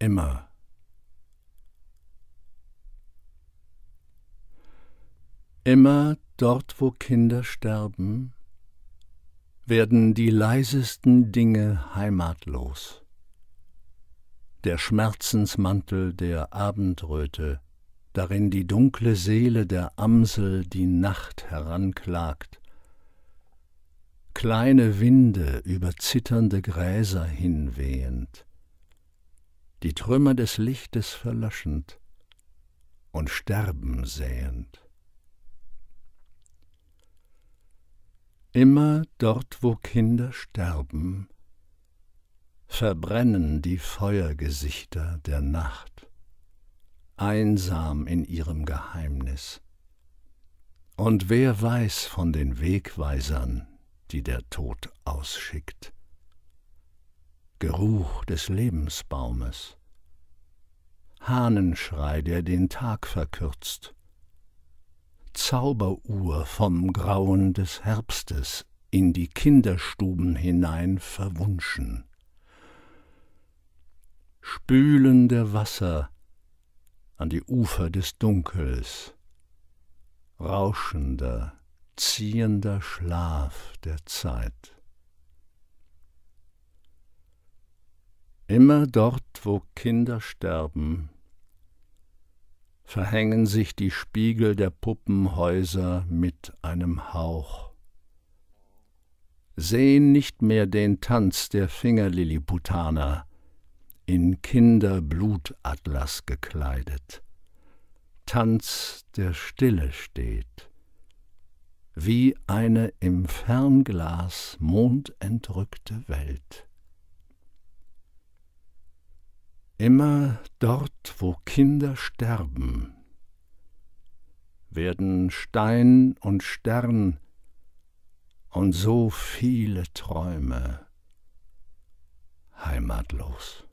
immer. Immer dort, wo Kinder sterben, werden die leisesten Dinge heimatlos. Der Schmerzensmantel der Abendröte, darin die dunkle Seele der Amsel die Nacht heranklagt, kleine Winde über zitternde Gräser hinwehend, die Trümmer des Lichtes verlöschend und Sterben sähend. Immer dort, wo Kinder sterben, verbrennen die Feuergesichter der Nacht, einsam in ihrem Geheimnis. Und wer weiß von den Wegweisern, die der Tod ausschickt? Geruch des Lebensbaumes, Hahnenschrei, der den Tag verkürzt, Zauberuhr vom Grauen des Herbstes in die Kinderstuben hinein verwunschen, spülende Wasser an die Ufer des Dunkels, rauschender, ziehender Schlaf der Zeit. Immer dort, wo Kinder sterben, verhängen sich die Spiegel der Puppenhäuser mit einem Hauch, sehen nicht mehr den Tanz der Fingerlilliputaner, in Kinderblutatlas gekleidet, Tanz, der Stille steht, wie eine im Fernglas mondentrückte Welt. Immer dort, wo Kinder sterben, werden Stein und Stern und so viele Träume heimatlos.